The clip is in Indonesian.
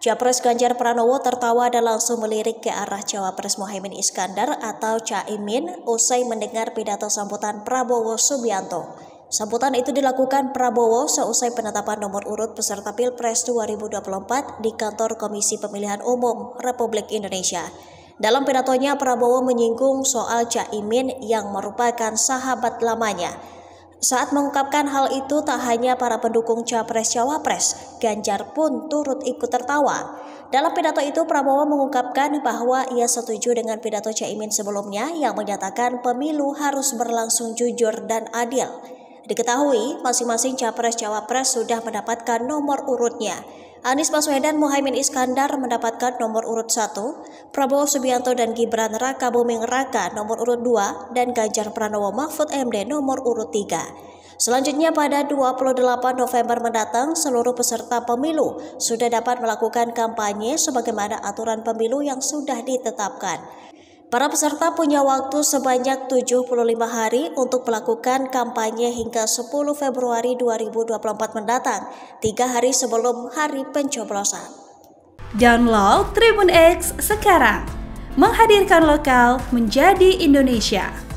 Capres Ganjar Pranowo tertawa dan langsung melirik ke arah Cawapres Mohaimin Iskandar atau Caimin usai mendengar pidato sambutan Prabowo Subianto. Sambutan itu dilakukan Prabowo seusai penetapan nomor urut peserta Pilpres 2024 di kantor Komisi Pemilihan Umum Republik Indonesia. Dalam pidatonya, Prabowo menyinggung soal Caimin yang merupakan sahabat lamanya. Saat mengungkapkan hal itu, tak hanya para pendukung Capres-Cawapres, Ganjar pun turut ikut tertawa. Dalam pidato itu, Prabowo mengungkapkan bahwa ia setuju dengan pidato Caimin sebelumnya yang menyatakan pemilu harus berlangsung jujur dan adil. Diketahui, masing-masing capres-cawapres sudah mendapatkan nomor urutnya. Anies Baswedan Muhaimin Iskandar mendapatkan nomor urut 1, Prabowo Subianto dan Gibran Raka Buming Raka nomor urut 2, dan Ganjar Pranowo Mahfud MD nomor urut 3. Selanjutnya pada 28 November mendatang, seluruh peserta pemilu sudah dapat melakukan kampanye sebagaimana aturan pemilu yang sudah ditetapkan. Para peserta punya waktu sebanyak 75 hari untuk melakukan kampanye hingga 10 Februari 2024 mendatang, tiga hari sebelum hari pencoblosan. Download Tribun X sekarang, menghadirkan lokal menjadi Indonesia.